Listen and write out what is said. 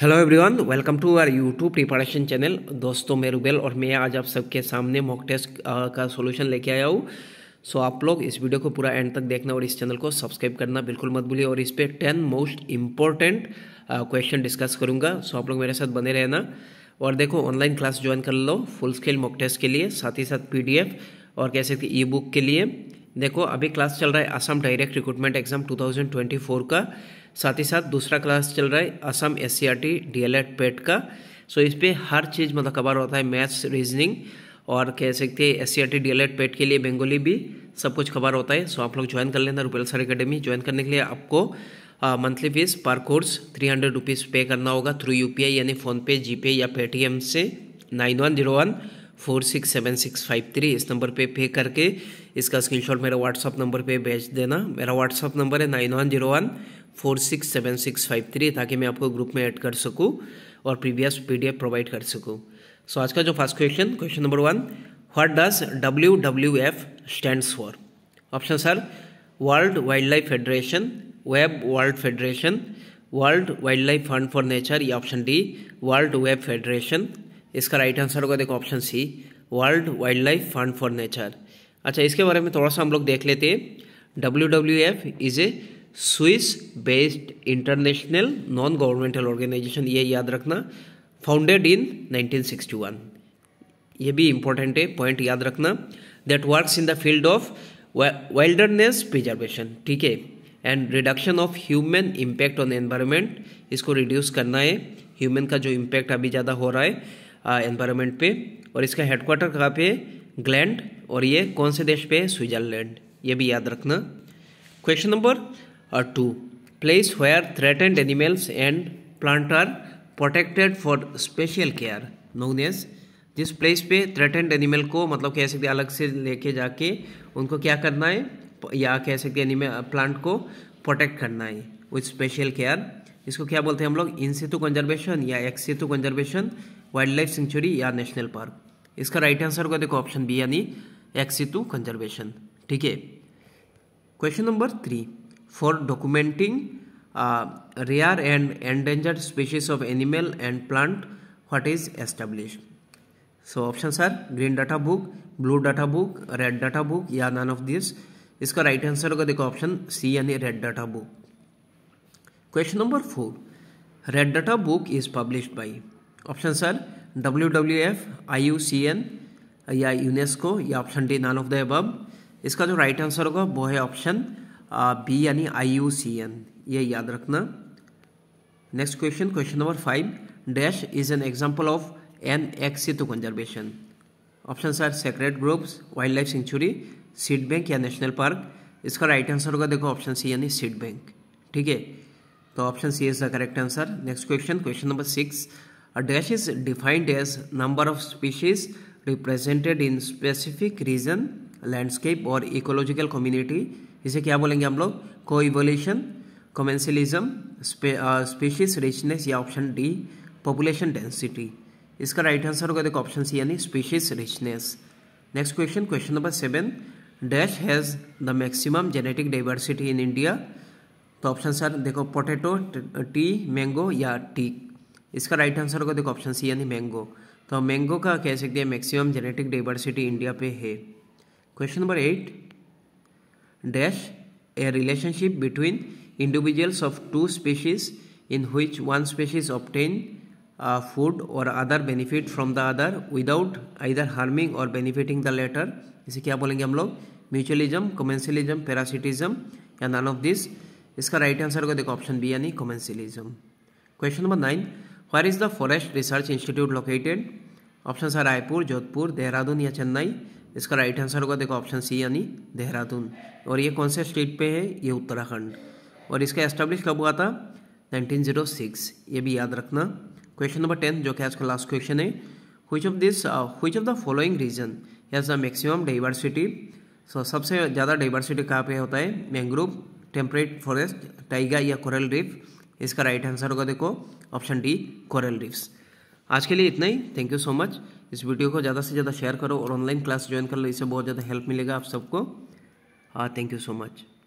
Hello everyone welcome to our YouTube preparation channel दोस्तों मैं रुबेल और मैं आज आप सबके सामने मॉक टेस्ट का सोल्यूशन लेके आया हूँ सो so, आप लोग इस वीडियो को पूरा एंड तक देखना और इस चैनल को सब्सक्राइब करना बिल्कुल मत भूलिए और इस पर ten most important question discuss करूँगा सो so, आप लोग मेरे साथ बने रहना और देखो ऑनलाइन क्लास ज्वाइन कर लो फुल स्केल मॉक टेस्ट के लिए साथ ही साथ पी और कह सकते ई बुक के लिए देखो अभी क्लास चल रहा है असम डायरेक्ट रिक्रूटमेंट एग्जाम 2024 का साथ ही साथ दूसरा क्लास चल रहा है Assam S C R T D L Ed PET का सो इस पर हर चीज़ मतलब कवर होता है मैथ्स रीजनिंग और कह सकते हैं S C R T D L Ed PET के लिए बेंगोली भी सब कुछ कवर होता है सो आप लोग ज्वाइन कर लेना रुपेल सर अकेडमी ज्वाइन करने के लिए आपको मंथली फीस पर course three hundred rupees pay करना होगा थ्रू यू पी आई यानी फ़ोनपे जी पे या पेटीएम से nine one zero one four six seven six five three इस नंबर पे पे करके इसका स्क्रीनशॉट मेरा व्हाट्सअप नंबर पे भेज देना मेरा व्हाट्सअप नंबर है nine one zero one four six seven six five three ताकि मैं आपको ग्रुप में ऐड कर सकूँ और प्रीवियस पीडीएफ प्रोवाइड कर सकूँ सो so, आज का जो first question question number one what does W W F stands for options are world wildlife federation web world federation world wildlife fund for nature या option D world web federation इसका right answer होगा देखो option C world wildlife fund for nature अच्छा इसके बारे में थोड़ा सा हम लोग देख लेते हैं W W F is a Swiss based international non governmental organisation ये याद रखना founded in nineteen sixty one ये भी इम्पोर्टेंट है पॉइंट याद रखना that works in the field of wilderness preservation ठीक है and reduction of human impact on environment इसको रिड्यूस करना है ह्यूमन का जो इम्पैक्ट अभी ज़्यादा हो रहा है एनवायरमेंट पे और इसका हेडक्वार्टर कहाँ पे ग्लैंड और ये कौन से देश पे स्विट्जरलैंड ये भी याद रखना question number two place where threatened animals and plant are protected for special care known as जिस प्लेस पे थ्रेटेंड एनिमल को मतलब कह सकते अलग से लेके जाके उनको क्या करना है या कह सकते एनिमल प्लांट uh, को प्रोटेक्ट करना है विथ स्पेशल केयर इसको क्या बोलते हैं हम लोग इन सेतु कंजर्वेशन या ex situ conservation wildlife sanctuary या नेशनल पार्क इसका राइट आंसर होगा देखो ऑप्शन बी यानी एक्सीटू कंजर्वेशन ठीक है question number three for documenting rare and endangered species of animal and plant what is establish so options are green data book blue data book red data book या none of this इसका right answer होगा देखो option C यानी red data book question number four red data book is publish by options are W W F I U C N या UNESCO या option D none of the above इसका जो right answer होगा वो है option B यानी आई U C N ये याद रखना next question question number five dash is an example of in situ conservation options are sacred groves wildlife sanctuary seed bank या नेशनल पार्क इसका right answer होगा देखो option C यानी seed bank ठीक है तो option C is the correct answer next question question number six A dash is defined as number of species represented in specific region landscape और ecological community. इसे क्या बोलेंगे हम लोग को इवोल्यूशन कॉमेंसिलिज्म स्पीशीज रिचनेस या ऑप्शन डी पॉपुलेशन डेंसिटी इसका right answer होगा देखो ऑप्शन सी यानी species richness next question question number seven dash has the maximum genetic diversity in India तो ऑप्शन सर देखो पोटैटो टी मैंगो या teak इसका right answer होगा देखो ऑप्शन सी यानी मैंगो तो हम मैंगो का कह सकते हैं मैक्सिमम जेनेटिक डाइवर्सिटी इंडिया पे है question number eight dash a relationship between individuals of two species in which one species obtain food or other benefit from the other without either harming or benefiting the latter इसे क्या बोलेंगे हम लोग mutualism commensalism parasitism या none of this इसका right answer होगा देखो option B यानी commensalism question number nine where is the forest research institute located options are Raipur Jodhpur Dehradun या चेन्नई इसका राइट आंसर होगा देखो ऑप्शन सी यानी देहरादून और ये कौन से स्टेट पे है ये उत्तराखंड और इसका एस्टेब्लिश कब हुआ था 1906 ये भी याद रखना क्वेश्चन नंबर टेन जो कि आज का लास्ट क्वेश्चन है which of this which of the following region has the maximum diversity so सबसे ज़्यादा डाइवर्सिटी कहाँ पे होता है मैंग्रोव टेम्परेट फॉरेस्ट टाइगर या कोरल रिफ इसका राइट आंसर होगा देखो ऑप्शन डी कोरल रिफ्स आज के लिए इतना ही थैंक यू सो मच इस वीडियो को ज़्यादा से ज़्यादा शेयर करो और ऑनलाइन क्लास ज्वाइन कर लो इससे बहुत ज़्यादा हेल्प मिलेगा आप सबको थैंक यू सो मच